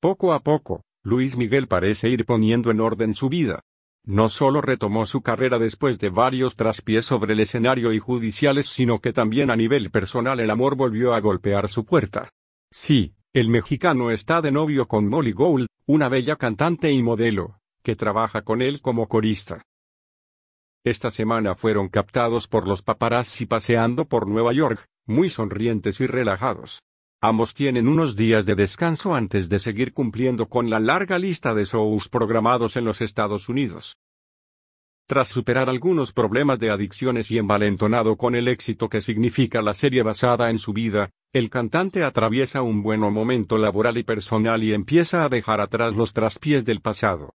Poco a poco, Luis Miguel parece ir poniendo en orden su vida. No solo retomó su carrera después de varios traspiés sobre el escenario y judiciales, sino que también a nivel personal el amor volvió a golpear su puerta. Sí, el mexicano está de novio con Molly Gould, una bella cantante y modelo, que trabaja con él como corista. Esta semana fueron captados por los paparazzi paseando por Nueva York, muy sonrientes y relajados. Ambos tienen unos días de descanso antes de seguir cumpliendo con la larga lista de shows programados en los Estados Unidos. Tras superar algunos problemas de adicciones y envalentonado con el éxito que significa la serie basada en su vida, el cantante atraviesa un buen momento laboral y personal y empieza a dejar atrás los traspiés del pasado.